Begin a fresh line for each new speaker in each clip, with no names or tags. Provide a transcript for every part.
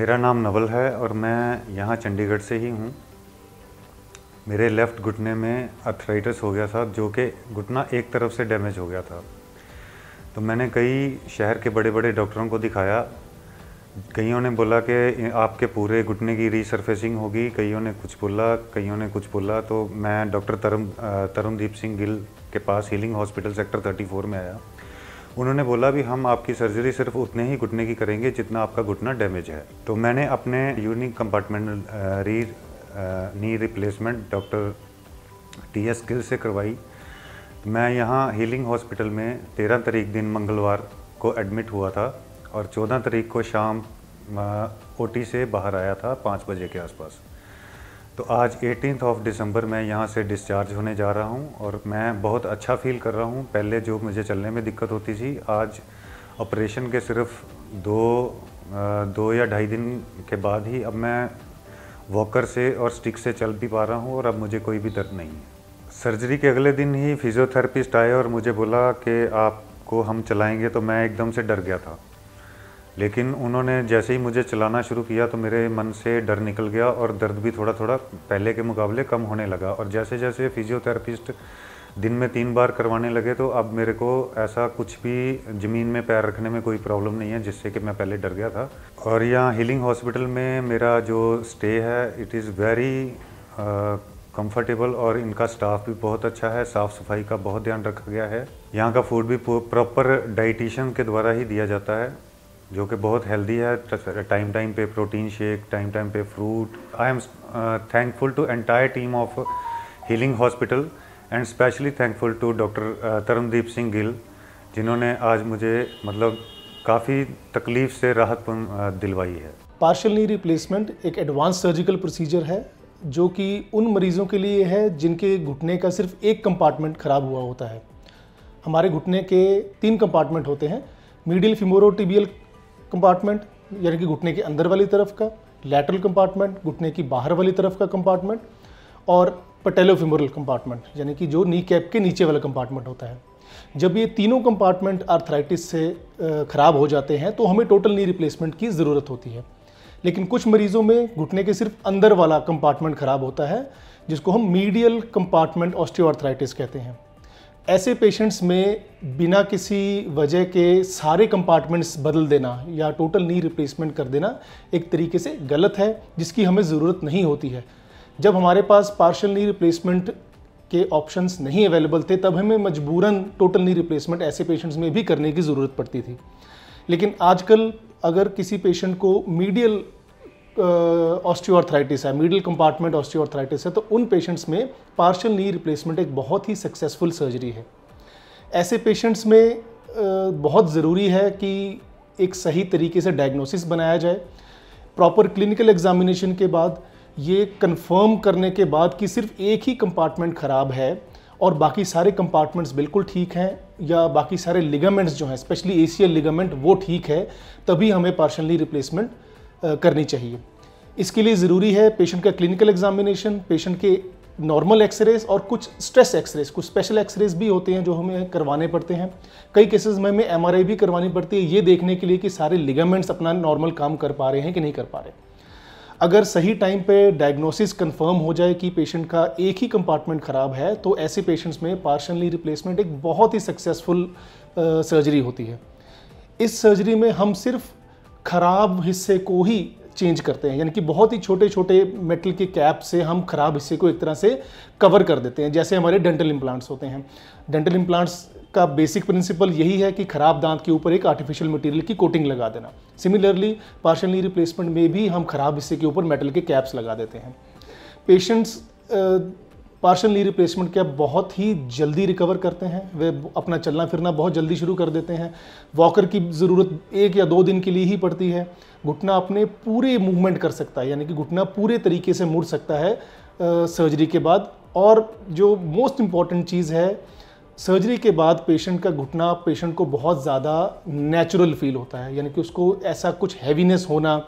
मेरा नाम नवल है और मैं यहाँ चंडीगढ़ से ही हूँ मेरे लेफ़्ट घुटने में अर्थराइटिस हो गया था जो कि घुटना एक तरफ से डैमेज हो गया था तो मैंने कई शहर के बड़े बड़े डॉक्टरों को दिखाया कईयों ने बोला कि आपके पूरे घुटने की रीसर्फेसिंग होगी कईयों ने कुछ बोला कईयों ने कुछ बोला तो मैं डॉक्टर तरम तरमदीप सिंह गिल के पास हीलिंग हॉस्पिटल सेक्टर 34 में आया उन्होंने बोला भी हम आपकी सर्जरी सिर्फ उतने ही घुटने की करेंगे जितना आपका घुटना डैमेज है तो मैंने अपने unicompartmental re knee replacement doctor T S Gill से करवाई मैं यहाँ हीलिंग हॉस्पिटल में तेरह तारीख दिन मंगलवार को एडमिट हुआ था और चौदह तारीख को शाम टी से बाहर आया था पाँच बजे के आसपास तो आज एटीन ऑफ दिसंबर मैं यहाँ से डिस्चार्ज होने जा रहा हूँ और मैं बहुत अच्छा फील कर रहा हूँ पहले जो मुझे चलने में दिक्कत होती थी आज ऑपरेशन के सिर्फ दो दो या ढाई दिन के बाद ही अब मैं वॉकर से और स्टिक से चल भी पा रहा हूँ और अब मुझे कोई भी दर्द नहीं है सर्जरी के अगले दिन ही फिजियोथेरेपिस्ट आए और मुझे बोला कि आपको हम चलाएंगे तो मैं एकदम से डर गया था लेकिन उन्होंने जैसे ही मुझे चलाना शुरू किया तो मेरे मन से डर निकल गया और दर्द भी थोड़ा थोड़ा पहले के मुकाबले कम होने लगा और जैसे जैसे फिजियोथेरेपिस्ट दिन में तीन बार करवाने लगे तो अब मेरे को ऐसा कुछ भी ज़मीन में पैर रखने में कोई प्रॉब्लम नहीं है जिससे कि मैं पहले डर गया था और यहाँ हीलिंग हॉस्पिटल में मेरा जो स्टे है इट इज़ वेरी कंफर्टेबल और इनका स्टाफ भी बहुत अच्छा है साफ़ सफाई का बहुत ध्यान रखा गया है यहाँ का फूड भी प्रॉपर डाइटिशियन के द्वारा ही दिया जाता है जो कि बहुत हेल्दी है टाइम टाइम पे प्रोटीन शेक टाइम टाइम पे fruit I am thankful to entire team of Healing Hospital and specially thankful to doctor Tarandeep Singh Gill जिन्होंने आज मुझे मतलब काफ़ी तकलीफ से राहत uh, दिलवाई है
पार्शल नी रिप्लेसमेंट एक एडवांस सर्जिकल प्रोसीजर है जो कि उन मरीज़ों के लिए है जिनके घुटने का सिर्फ एक कंपार्टमेंट ख़राब हुआ होता है हमारे घुटने के तीन कंपार्टमेंट होते हैं मीडियल फिमोरोटिबियल कंपार्टमेंट यानी कि घुटने के अंदर वाली तरफ का लैटरल कंपार्टमेंट घुटने की बाहर वाली तरफ का कंपार्टमेंट और पटेलोफिमोरल कंपार्टमेंट यानी कि जो नी कैप के नीचे वाला कंपार्टमेंट होता है जब ये तीनों कंपार्टमेंट आर्थराइटिस से ख़राब हो जाते हैं तो हमें टोटल नी रिप्लेसमेंट की ज़रूरत होती है लेकिन कुछ मरीज़ों में घुटने के सिर्फ अंदर वाला कंपार्टमेंट ख़राब होता है जिसको हम मीडियल कंपार्टमेंट ऑस्टियोआर्थराइटिस कहते हैं ऐसे पेशेंट्स में बिना किसी वजह के सारे कंपार्टमेंट्स बदल देना या टोटल नी रिप्लेसमेंट कर देना एक तरीके से गलत है जिसकी हमें ज़रूरत नहीं होती है जब हमारे पास पार्शल नी रिप्लेसमेंट के ऑप्शंस नहीं अवेलेबल थे तब हमें मजबूरन टोटल नी रिप्लेसमेंट ऐसे पेशेंट्स में भी करने की ज़रूरत पड़ती थी लेकिन आजकल अगर किसी पेशेंट को मीडियल ऑस्टियोआर्थराइटिस है मिडिल कंपार्टमेंट ऑस्टियोआर्थराइटिस है तो उन पेशेंट्स में पार्शल नी रिप्लेसमेंट एक बहुत ही सक्सेसफुल सर्जरी है ऐसे पेशेंट्स में uh, बहुत ज़रूरी है कि एक सही तरीके से डायग्नोसिस बनाया जाए प्रॉपर क्लिनिकल एग्जामिनेशन के बाद ये कंफर्म करने के बाद कि सिर्फ एक ही कंपार्टमेंट ख़राब है और बाकी सारे कंपार्टमेंट्स बिल्कुल ठीक हैं या बाकी सारे लिगामेंट्स जो हैं स्पेशली एशियल लिगामेंट वो ठीक है तभी हमें पार्शनली रिप्लेसमेंट करनी चाहिए इसके लिए ज़रूरी है पेशेंट का क्लिनिकल एग्जामिनेशन पेशेंट के नॉर्मल एक्सरेज और कुछ स्ट्रेस एक्सरेज कुछ स्पेशल एक्सरेज भी होते हैं जो हमें करवाने पड़ते हैं कई केसेस में हमें एम भी करवानी पड़ती है ये देखने के लिए कि सारे लिगामेंट्स अपना नॉर्मल काम कर पा रहे हैं कि नहीं कर पा रहे अगर सही टाइम पे डायग्नोसिस कंफर्म हो जाए कि पेशेंट का एक ही कंपार्टमेंट ख़राब है तो ऐसे पेशेंट्स में पार्शनली रिप्लेसमेंट एक बहुत ही सक्सेसफुल सर्जरी होती है इस सर्जरी में हम सिर्फ खराब हिस्से को ही चेंज करते हैं यानी कि बहुत ही छोटे छोटे मेटल के कैप से हम खराब हिस्से को एक तरह से कवर कर देते हैं जैसे हमारे डेंटल इम्प्लांट्स होते हैं डेंटल इम्प्लांट्स का बेसिक प्रिंसिपल यही है कि खराब दांत के ऊपर एक आर्टिफिशियल मटेरियल की कोटिंग लगा देना सिमिलरली पार्शली रिप्लेसमेंट में भी हम खराब हिस्से के ऊपर मेटल के कैप्स लगा देते हैं पेशेंट्स पार्शल नी रिप्लेसमेंट क्या बहुत ही जल्दी रिकवर करते हैं वे अपना चलना फिरना बहुत जल्दी शुरू कर देते हैं वॉकर की ज़रूरत एक या दो दिन के लिए ही पड़ती है घुटना अपने पूरे मूवमेंट कर सकता है यानी कि घुटना पूरे तरीके से मुड़ सकता है सर्जरी के बाद और जो मोस्ट इम्पॉर्टेंट चीज़ है सर्जरी के बाद पेशेंट का घुटना पेशेंट को बहुत ज़्यादा नेचुरल फील होता है यानी कि उसको ऐसा कुछ हैवीनेस होना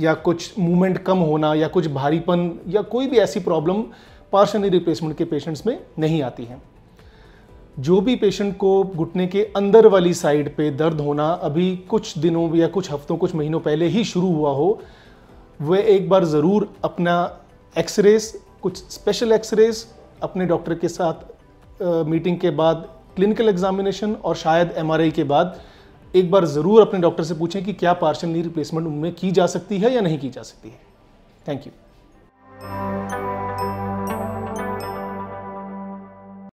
या कुछ मूवमेंट कम होना या कुछ भारीपन या कोई भी ऐसी प्रॉब्लम पार्शली रिप्लेसमेंट के पेशेंट्स में नहीं आती हैं जो भी पेशेंट को घुटने के अंदर वाली साइड पे दर्द होना अभी कुछ दिनों या कुछ हफ्तों कुछ महीनों पहले ही शुरू हुआ हो वह एक बार ज़रूर अपना एक्सरेस कुछ स्पेशल एक्सरेस अपने डॉक्टर के साथ आ, मीटिंग के बाद क्लिनिकल एग्जामिनेशन और शायद एमआरआई के बाद एक बार ज़रूर अपने डॉक्टर से पूछें कि क्या पार्शल नी रिप्लेसमेंट उनमें की जा सकती है या नहीं की जा सकती है थैंक यू